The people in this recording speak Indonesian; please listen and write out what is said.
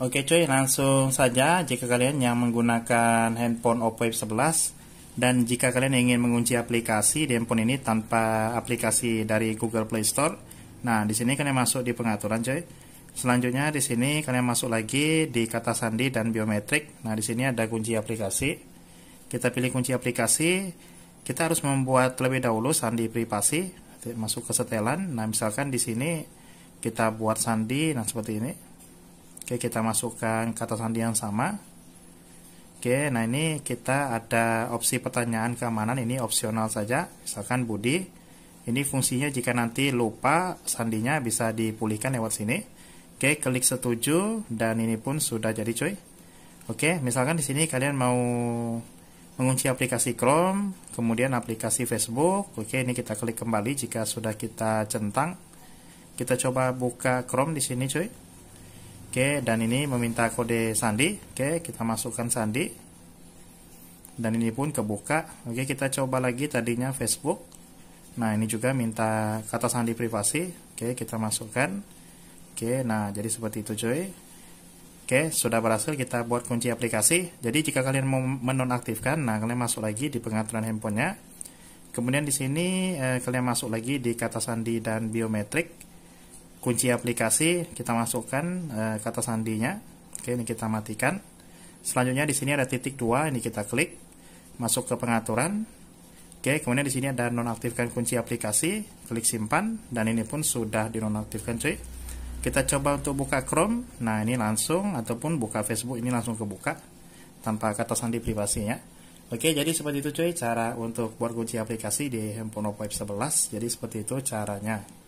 Oke cuy, langsung saja jika kalian yang menggunakan handphone Oppo F11 dan jika kalian ingin mengunci aplikasi di handphone ini tanpa aplikasi dari Google Play Store, nah di sini kalian masuk di pengaturan cuy. Selanjutnya di sini kalian masuk lagi di kata sandi dan biometrik. Nah di sini ada kunci aplikasi. Kita pilih kunci aplikasi. Kita harus membuat terlebih dahulu sandi privasi. Masuk ke setelan. Nah misalkan di sini kita buat sandi, nah seperti ini. Oke, kita masukkan kata sandi yang sama. Oke, nah ini kita ada opsi pertanyaan keamanan, ini opsional saja. Misalkan Budi, ini fungsinya jika nanti lupa sandinya bisa dipulihkan lewat sini. Oke, klik setuju dan ini pun sudah jadi cuy. Oke, misalkan di sini kalian mau mengunci aplikasi Chrome, kemudian aplikasi Facebook. Oke, ini kita klik kembali jika sudah kita centang. Kita coba buka Chrome di sini cuy. Oke, dan ini meminta kode sandi. Oke, kita masukkan sandi. Dan ini pun kebuka. Oke, kita coba lagi tadinya Facebook. Nah, ini juga minta kata sandi privasi. Oke, kita masukkan. Oke, nah jadi seperti itu cuy. Oke, sudah berhasil kita buat kunci aplikasi. Jadi jika kalian mau menonaktifkan, nah kalian masuk lagi di pengaturan handphonenya. Kemudian di sini eh, kalian masuk lagi di kata sandi dan biometrik kunci aplikasi kita masukkan eh, e, kata sandinya oke ini kita matikan selanjutnya di sini ada titik dua ini kita klik masuk ke pengaturan oke kemudian di sini ada nonaktifkan kunci aplikasi klik simpan dan ini pun sudah dinonaktifkan cuy kita coba untuk buka Chrome nah ini langsung ataupun buka Facebook ini langsung kebuka tanpa kata sandi privasinya oke jadi seperti itu cuy cara untuk buat kunci aplikasi di handphone Oppo F11 jadi seperti itu caranya